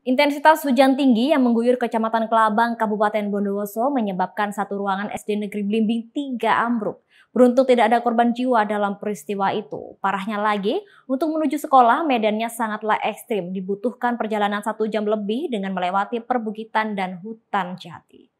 Intensitas hujan tinggi yang mengguyur Kecamatan Kelabang, Kabupaten Bondowoso menyebabkan satu ruangan SD Negeri Blimbing 3 ambruk. Beruntung tidak ada korban jiwa dalam peristiwa itu. Parahnya lagi, untuk menuju sekolah medannya sangatlah ekstrim, dibutuhkan perjalanan satu jam lebih dengan melewati perbukitan dan hutan jati.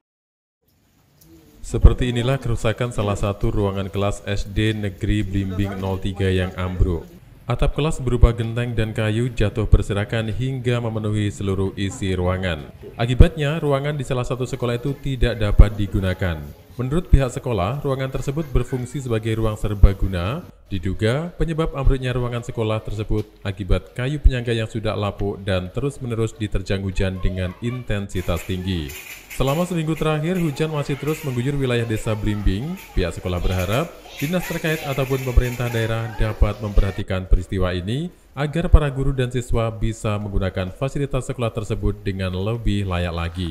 Seperti inilah kerusakan salah satu ruangan kelas SD Negeri Blimbing 03 yang ambruk. Atap kelas berupa genteng dan kayu jatuh berserakan hingga memenuhi seluruh isi ruangan. Akibatnya, ruangan di salah satu sekolah itu tidak dapat digunakan. Menurut pihak sekolah, ruangan tersebut berfungsi sebagai ruang serbaguna. Diduga penyebab ambruknya ruangan sekolah tersebut akibat kayu penyangga yang sudah lapuk dan terus-menerus diterjang hujan dengan intensitas tinggi. Selama seminggu terakhir, hujan masih terus mengguyur wilayah desa Blimbing. Pihak sekolah berharap dinas terkait ataupun pemerintah daerah dapat memperhatikan peristiwa ini agar para guru dan siswa bisa menggunakan fasilitas sekolah tersebut dengan lebih layak lagi.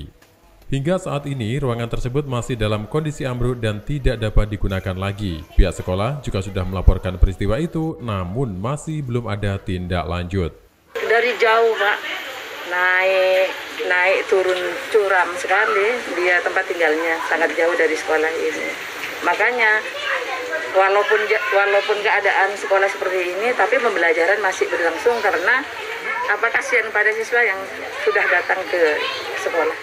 Hingga saat ini, ruangan tersebut masih dalam kondisi ambruk dan tidak dapat digunakan lagi. Pihak sekolah juga sudah melaporkan peristiwa itu, namun masih belum ada tindak lanjut. Dari jauh, Pak naik naik turun curam sekali dia tempat tinggalnya sangat jauh dari sekolah ini makanya walaupun walaupun keadaan sekolah seperti ini tapi pembelajaran masih berlangsung karena apa kasihan pada siswa yang sudah datang ke sekolah.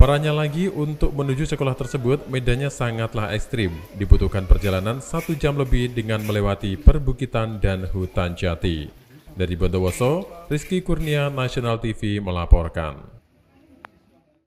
Parahnya lagi, untuk menuju sekolah tersebut, medannya sangatlah ekstrim. Dibutuhkan perjalanan satu jam lebih dengan melewati perbukitan dan hutan jati. Dari Bondowoso, Rizky Kurnia National TV melaporkan.